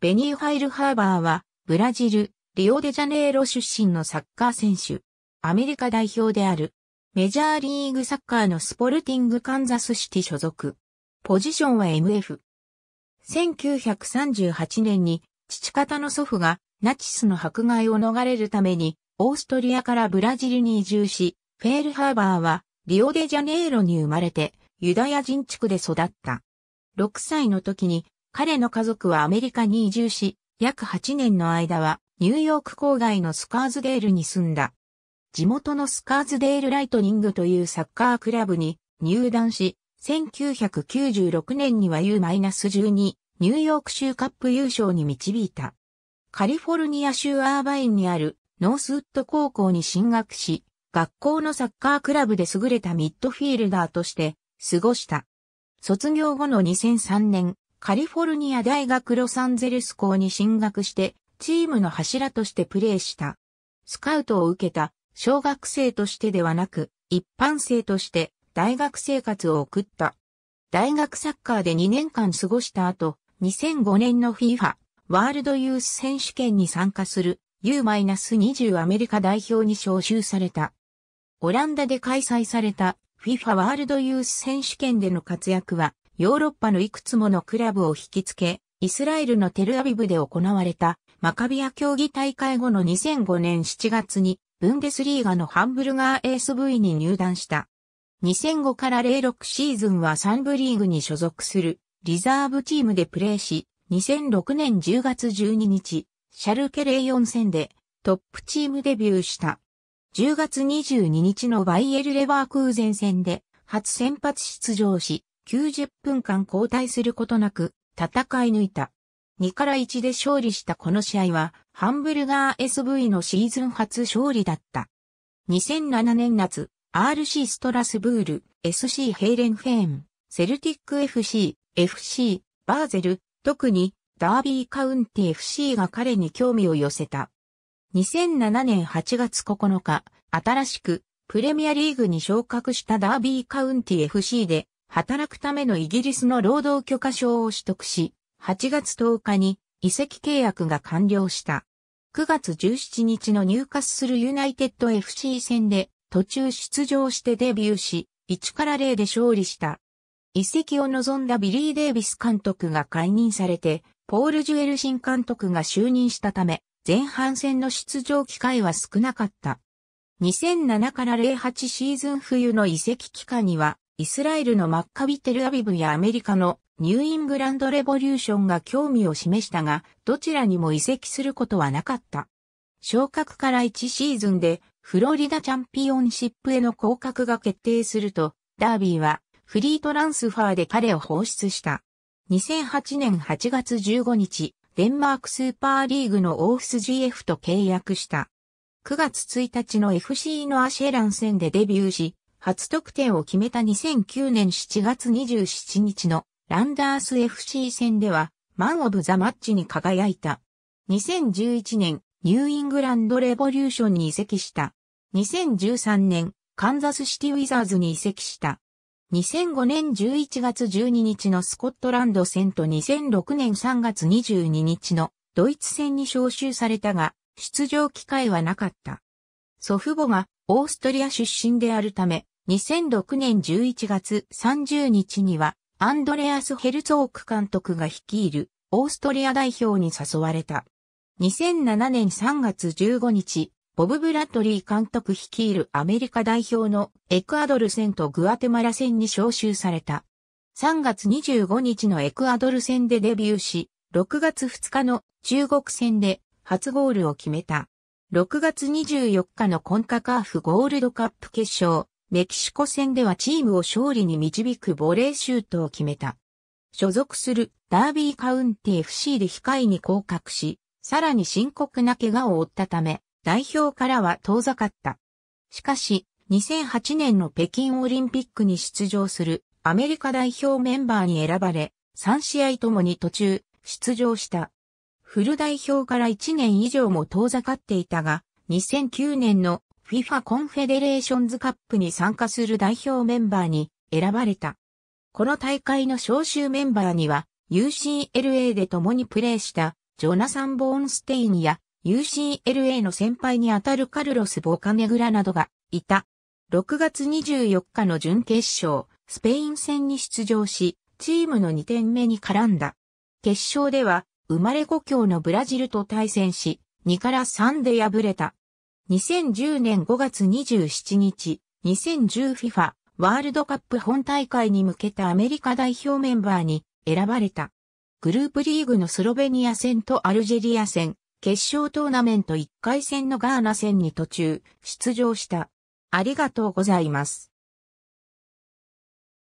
ベニー・ファイル・ハーバーは、ブラジル、リオデジャネイロ出身のサッカー選手、アメリカ代表である、メジャーリーグサッカーのスポルティングカンザスシティ所属。ポジションは MF。1938年に、父方の祖父が、ナチスの迫害を逃れるために、オーストリアからブラジルに移住し、フェールハーバーは、リオデジャネイロに生まれて、ユダヤ人地区で育った。6歳の時に彼の家族はアメリカに移住し、約8年の間はニューヨーク郊外のスカーズデールに住んだ。地元のスカーズデールライトニングというサッカークラブに入団し、1996年には U-12 ニューヨーク州カップ優勝に導いた。カリフォルニア州アーバインにあるノースウッド高校に進学し、学校のサッカークラブで優れたミッドフィールダーとして過ごした。卒業後の2003年、カリフォルニア大学ロサンゼルス校に進学して、チームの柱としてプレーした。スカウトを受けた、小学生としてではなく、一般生として大学生活を送った。大学サッカーで2年間過ごした後、2005年の FIFA ワールドユース選手権に参加する U-20 アメリカ代表に招集された。オランダで開催された FIFA ワールドユース選手権での活躍はヨーロッパのいくつものクラブを引きつけ、イスラエルのテルアビブで行われたマカビア競技大会後の2005年7月にブンデスリーガのハンブルガー SV に入団した。2005から06シーズンは3部リーグに所属するリザーブチームでプレーし、2006年10月12日、シャルケレイ4戦でトップチームデビューした。10月22日のバイエル・レバークーゼン戦で初先発出場し、90分間交代することなく戦い抜いた。2から1で勝利したこの試合は、ハンブルガー SV のシーズン初勝利だった。2007年夏、RC ストラスブール、SC ヘイレンフェーン、セルティック FC、FC、バーゼル、特にダービーカウンティ FC が彼に興味を寄せた。2007年8月9日、新しくプレミアリーグに昇格したダービーカウンティ FC で働くためのイギリスの労働許可証を取得し、8月10日に移籍契約が完了した。9月17日の入荷するユナイテッド FC 戦で途中出場してデビューし、1から0で勝利した。移籍を望んだビリー・デイビス監督が解任されて、ポール・ジュエル新監督が就任したため、前半戦の出場機会は少なかった。2007から08シーズン冬の移籍期間には、イスラエルのマッカビ・テルアビブやアメリカのニューイングランドレボリューションが興味を示したが、どちらにも移籍することはなかった。昇格から1シーズンでフロリダチャンピオンシップへの降格が決定すると、ダービーはフリートランスファーで彼を放出した。2008年8月15日、デンマークスーパーリーグのオーフス GF と契約した。9月1日の FC のアシェラン戦でデビューし、初得点を決めた2009年7月27日のランダース FC 戦では、マンオブザマッチに輝いた。2011年、ニューイングランドレボリューションに移籍した。2013年、カンザスシティウィザーズに移籍した。2005年11月12日のスコットランド戦と2006年3月22日のドイツ戦に招集されたが、出場機会はなかった。祖父母がオーストリア出身であるため、2006年11月30日には、アンドレアス・ヘルツォーク監督が率いるオーストリア代表に誘われた。2007年3月15日、ボブ・ブラッドリー監督率いるアメリカ代表のエクアドル戦とグアテマラ戦に招集された。3月25日のエクアドル戦でデビューし、6月2日の中国戦で初ゴールを決めた。6月24日のコンカカーフゴールドカップ決勝、メキシコ戦ではチームを勝利に導くボレーシュートを決めた。所属するダービーカウンティ FC で控えに降格し、さらに深刻な怪我を負ったため、代表からは遠ざかった。しかし、2008年の北京オリンピックに出場するアメリカ代表メンバーに選ばれ、3試合ともに途中出場した。フル代表から1年以上も遠ざかっていたが、2009年の FIFA コンフェデレーションズカップに参加する代表メンバーに選ばれた。この大会の招集メンバーには UCLA で共にプレーしたジョナサン・ボーンステインや UCLA の先輩にあたるカルロス・ボカネグラなどがいた。6月24日の準決勝、スペイン戦に出場し、チームの2点目に絡んだ。決勝では、生まれ故郷のブラジルと対戦し、2から3で敗れた。2010年5月27日、2010FIFA ワールドカップ本大会に向けたアメリカ代表メンバーに選ばれた。グループリーグのスロベニア戦とアルジェリア戦、決勝トーナメント1回戦のガーナ戦に途中出場した。ありがとうございます。